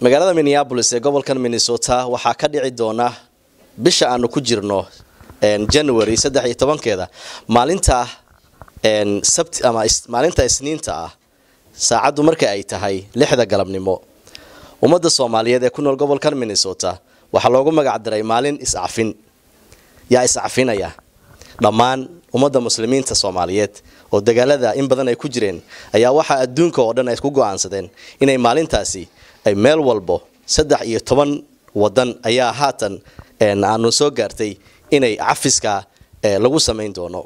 magaalada minneabolis ee gobolkan minnesota waxaa ka dhici doona bisha aanu ku jirno january saddex iyo tobankeeda maalinta sabt ama maalinta isniinta ah saacaddu marka ay tahay lixda galabnimo ummadda soomaaliyeed ee ku nool gobolkan minnesota waxaa loogu magac diray maalin iscafin yaa iscafinaya dhammaan ummadda muslimiinta soomaaliyeed oo dagaalada in badan ay ku jireen ayaa waxaa adduunka oo dhan ay ku go'aansadeen inay maalintaasi ay meel walbo saddex iyo toban wadan ayaa haatan aanu soo gaartay inay cafiska lagu samayn doono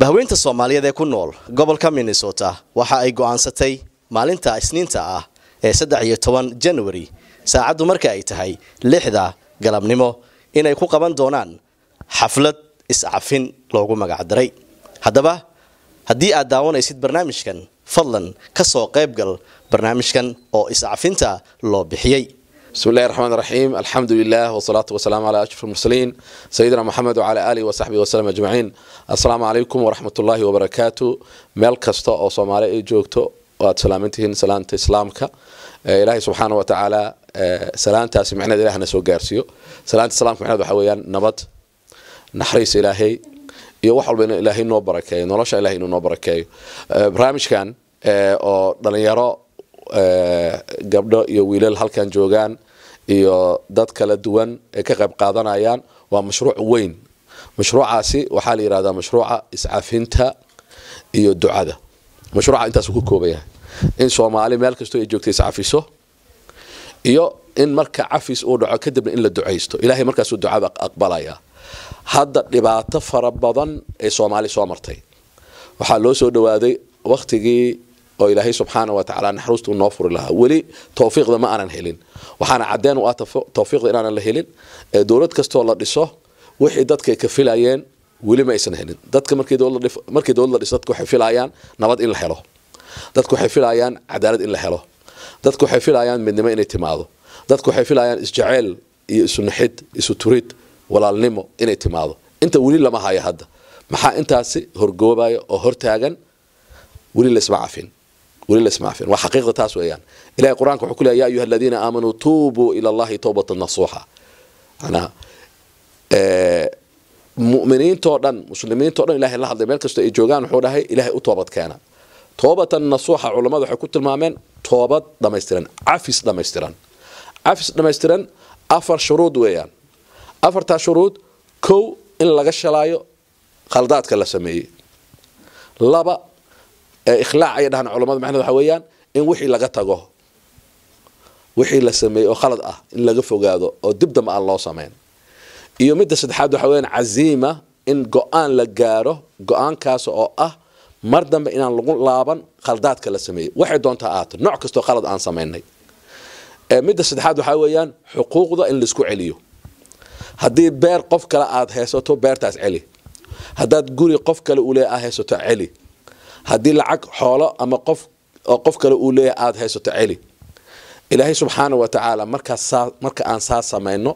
bahweynta soomaaliyeed ee ku nool gobolka minnesota waxa ay go-aansatay maalinta isniinta ah ee saddex iyo toban january saacaddu marka ay tahay lixda galabnimo inay ku qaban doonaan xaflad iscafin loogu magacdaray haddaba haddii aad daawanaysid barnaamijkan fadlan kasoo qaybgal barnaamijkan oo iscafinta loo bixiyey bismi raxmaan raxiim alxamdu lilah wsalaatu wasalaamu calaa ashraf almursaliin sayidina moxamed wacalaa aalihi wasaxbihi waslem ajmaciin assalaamu calaykum waraxmat ullaahi wabarakaatu meel kasta oo soomaali ay joogto aad salaamantihiin salaanta islaamka eh, ilaahay subxaana wa eh, salaantaasi micneed ilaahna soo gaarsiiyo salaanta islaamka micneed waxa weeyaan nabad naxariis ilaahay iyo wax walba inuu ilaahay noo barakeeyo nolosha ilahay inuu noo barakeeyo eh, barnaamijkan eh, oo dhalinyaro eh, gabdho iyo wiilal halkan joogaan iyo dad kala duwan ay ka qayb qaadanayaan waa mashruuc weyn mashruucaasi waxaa la yidhahdaa mashruuca iscafinta iyo ducada mashruuca intaasuu ka kooban yahay in soomaali meel kastoo ay joogta iscafiso iyo in marka cafis uu dhaco kadibna in la ducaysto ilahay markaasuu ducada aqbalaya hadda dhibaato fara badan ee soomaali soo martay waxaa loo soo dhawaaday wakhtigii oo ilaahay subxaana wa tacaala naxariistu noo furi lahaa weli towfiiqda ma aanan helin waxaana cadeen u ah towfiiqda inaanan la helin ee dowlad kastoo la dhiso wixii dadkay ka filayeen weli ma aysan helin dadka markii dowlad la dhiso dadku waxay filayaan nabad in la helo dadku waxay filayaan cadaalad in la helo dadku waxay filayaan midnimo inay timaado dadku waxay filayaan isjaceyl iyo isu naxid walaalnimo inay timaado inta weli lama hayo hadda maxaa intaasi horgoobaya oo hortaagan weli lasma cafin weli lasma cafin waa xaqiiqda taas weeyaan ilahay qur-aanka wuxuu ku leeya yaa ayuha aladiina aamanuu tuubuu ila allahi towbatan nasuuxa manaa muminiintoo dhan muslimiintoo dhan ilahay la hadlay meel kastoo ay joogaan wuxuu dhahay ilaahay u toobad keena toobatan nasuuxa culammadu waxay ku tilmaameen toobad dhammaystiran cafis dhammaystiran cafis dhammaystiran afar shuruud weeyaan afartaa shuruud kow in laga shalaayo khaldaadka la sameeyey laba ikhlaac ayay dhahaan culamada macned waxa weeyaan in wixii laga tago wixii la sameeyey oo khalad ah in laga fogaado oo dib dambe aan loo samayn iyo midda saddexaad waxa weyaan caziima in go-aan la gaaro go-aankaas oo ah mar dambe inaan lagu laaban khaldaadka la sameeyey waxay doontaa ahaato nooc kastoo khalad aan samaynay midda saddexaad waxaa weeyaan xuquuqda in laisku celiyo haddii beer qof kale aad haysato beertaas celi hadaad guri qof kale ule aad haysato celi haddii lacag xoolo ama qof qof kale uu leeyahay aada haysato celi ilaahay subxaana wa tacaala marka aan saa samayno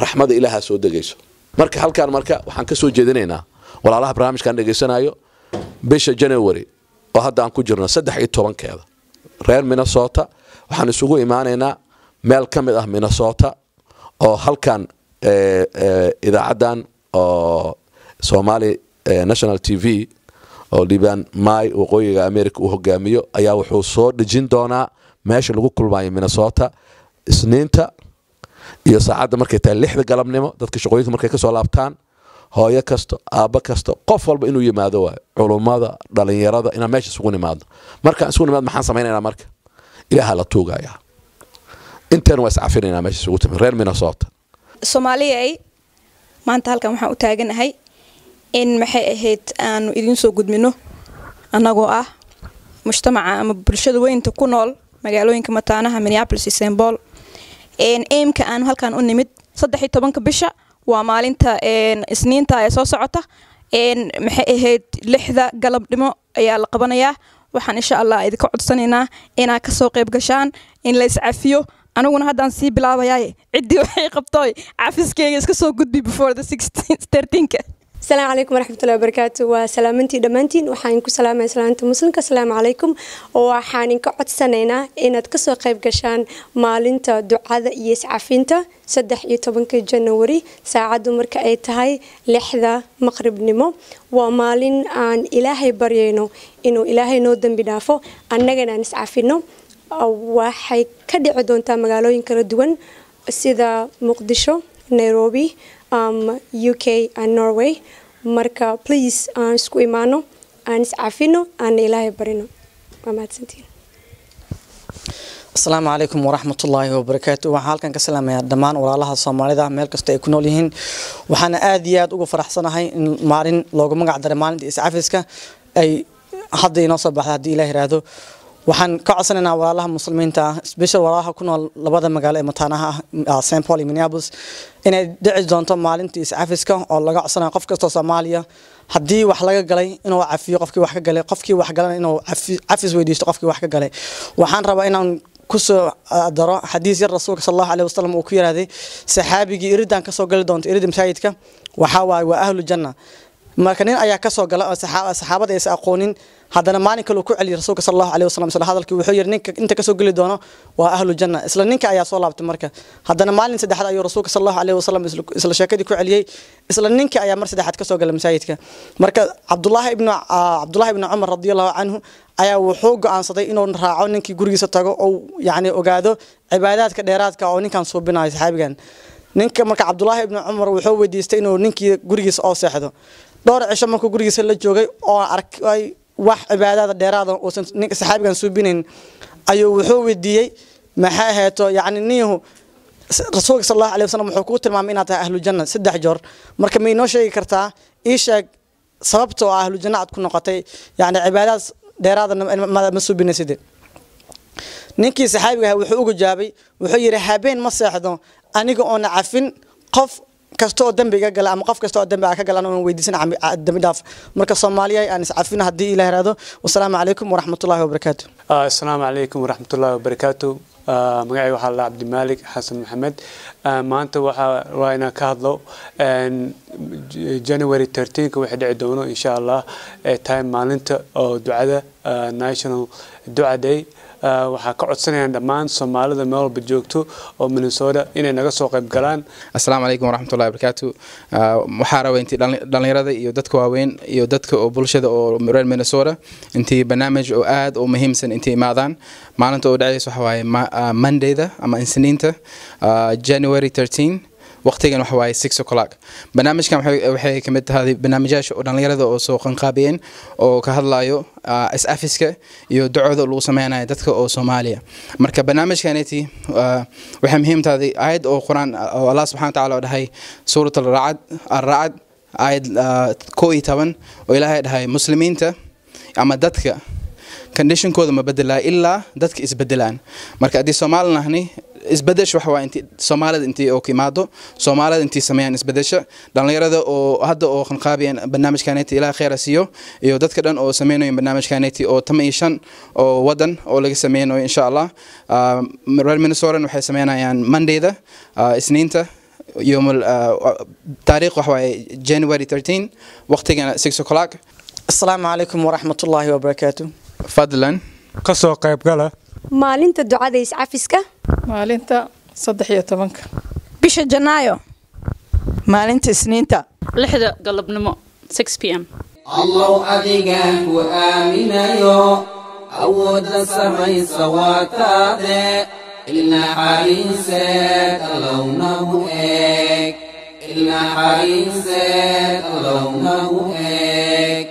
raxmada ilaahaa soo degayso marka halkaan marka waxaan kasoo jeedinaynaa walaalaha barnaamijkaan dhegaysanayo bisha january oo hadda aan ku jirno saddex iyo tobankeeda reer minnesota waxaan isugu imaanaynaa meel ka mid ah minnesota oo halkan idaacaddan oo somaali national t v oo liban may waqooyiga america uu hogaamiyo ayaa wuxuu soo dhejin doonaa meesha lagu kulmayo minnesota isniinta iyo saacadda markay tahay lixda galabnimo dadka shaqooyinka markay ka laabtaan hooyo kasta aabbo kasta qof walba inuu yimaado waayo culummada dhalinyarada inaan meesha isugu nimaadno markaan isugu nimaadno maxaan samaynayna marka ilaaha la tuugaya inteen waa iscafinaynaa meesha isugu timi reer minnesota soomaaliya ay maanta halkan waxaan u taaganahay in maxay ahayd aanu idiin soo gudmino annagoo ah mujtamaca ama bulshada weynta ku nool magaalooyinka mataanaha minneapolis iyo st paul eimka aanu halkan u nimid saddex iyo tobanka bisha waa maalinta isniinta ee soo socota maxay ahayd lixda galabnimo ayaa la qabanayaa waxaan insha allah idinka codsanaynaa inaad kasoo qayb gashaan in la cafiyo aniguna haddaan sii bilaabayaay ciddii waxay qabtooy xafiskeyga iska soo gudbi before the sixteenka asalaamu calaykum waraxmatullahi wabarakaatu waa salaamantii dhammaantiin waxaan ku salaamaya islaanta muslimka asalaamu calaykum waxaan inka codsanaynaa inaad kasoo qayb gashaan maalinta ducada iyo iscafinta saddex iyo tobanka janawari saacaddu marka ay tahay lixda maqribnimo waa maalin aan ilaahay baryayno inuu ilaahay noo dembi dhaafo annagana aan iscafino waxay ka dhici doontaa magaalooyin kala duwan sida muqdisho nairobi um, u k and norway marka please aan isku imaano aan iscafino aana ilaahay barino waa mahadsantiin asalaamu calaykum waraxmat ullaahi wabarakaatu waxaan halkan ka salaamayaa dhammaan walaalaha soomaalida meel kasta ay ku nool yihiin waxaana aad iyo aad uga faraxsanahay in maalin loogu magac daray maalinta iscafiska ay hadda inoo soo baxda haddii ilah yiraahdo waxaan ka codsanaynaa walaalaha muslimiinta special walaalaha ku nool labada magaalo ee mataanaha ah st paul iyo minneapolis inay dhici doonto maalinta iscafiska oo laga codsanayo qof kastoo soomaaliya haddii wax laga galay inuu cafiyo qofkii wax ka galay qofkii wax galana inuu cafis weydiisto qofkii wax ka galay waxaan rabaa inaan kusoo ah, daro xadiis yar rasuulka sal allahu aleh wasalam uu ku yihahday saxaabigii iridaan kasoo gali doonto irida masaajidka waxaa waaye waa ahlu janna marka nin ayaa kasoo gala oo saxaabada aysa aqoonin haddana maalin kaleu ku celiyay rasuulka sal allahu aleh wasalam isla hadalkii wuxuu yidhi ninka inta kasoo geli doono waa ahlu janna isla ninka ayaa soo laabtay marka haddana maalin saddexaad ayuu rasuulka sal allahu aleh wasalam isla sheekadii ku celiyey isla ninka ayaa mar saddexaad kasoo gala masaajidka marka cabdulahi ibnu ah, cabdullahi ibnu cumar radiallahu canhu ayaa wuxuu go-aansaday inuu raaco ninkii gurigiisa tago oo yacni ogaado cibaadaadka dheeraadka oo ninkan suubinayo saxaabigan ninka marka cabdulaahi ibnu cumar wuxuu weydiistay inuu ninkii gurigiisa oo seexdo dhowr cisho markuu gurigiisa la joogay oo arkay wax cibaadada dheeraada uusan saxaabigan suubinayn ayuu wuxuu weydiiyey maxay aheeto yacni niihu rasuulka sal allahu alay wasalam wuxuu kuu tilmaamay inaad tahay ahlujanna saddex joor marka ma inoo sheegi kartaa ii sheeg sababta oo ahlujanna aad ku noqotay yacni cibaadadaas dheeraada ma suubinaysidee ninkii saxaabiga ahaa wuxuu ugu jaabay wuxuu yidhi habeen ma seexdo aniga oona cafin qof kastoo dambiga gala ama qof kastoo dambiga ah ka galan aan weydiisan ah, dambi dhaaf marka soomaaliya aan iscafina haddii ilaah yiraahdo wassalaamu calaykum waraxmatullahi wabarakaatu ah, assalaamu calaykum waraxmatullahi wabarakaatu magacay waxaa la cabdimaalik xasan maxamed maanta waxaa waa inaan ka hadlo january trteenka waxay dhici doono insha allah ee eh, tahay maalinta oo ducada national duca day Ah, waxaa ka codsanayaan dhammaan soomaalida meel walba joogto oo minnesota inay naga soo qayb galaan asalaamu calaykum waraxmatullahi wabarakaatu ah, waxaa rabay intii dhallinyarada iyo dadka waaweyn iyo dadka oo bulshada oo reer minnesota intii barnaamij oo aad u muhiimsan intay imaadaan maalinta oo dhacaysa waxaa waaye ah, mondayda ama insiniinta january 13 waqtigan waxa waaye six o'clock barnaamijkan waxay ka tahay barnaamijyaasha oo dhallinyarada oo soo qanqaabiyeen oo ka hadlayo ah, is-afiska iyo dacooda lagu sameynaya dadka oo soomaaliya marka barnaamijkaneti ah, waxay muhiim tahay aayad oo qur-aan oo allah subxana wa tacaala oo dhahay suurat alracad alracad aayad ah, koo iyo toban oo ilaahay dhahay muslimiinta ama dadka conditionkooda ma bedelaa ilaa dadka isbedelaan marka haddii soomaali nahni isbedesha waxa waa intii soomaalida intii oo kimaado soomaalida intii sameeyaan isbedesha dhalinyarada oo hadda oo qanqaabiyeen barnaamijkaaneti ilaa kheyra siiyo iyo dadka dhan oo sameynayeen barnaamijkaaneti oo tama iyo shan oo wadan oo laga sameynayo insha allah reer minnesoran waxay sameynayaan mondayda isniinta يوم التاريخ وهو جانوري 13 وقتنا 6 o'clock السلام عليكم ورحمة الله وبركاته فضلا قصو قيب قلا مالين تدعى ذي عفسك maalinta saddex iyo tobanka bisha janaayo maalinta isniinta lixda galabnimo m allow adigaan ku aaminayo awoodda samaysa waa taade ilnaxariinseed allownahu eg ilnaxariinseed allownahu eg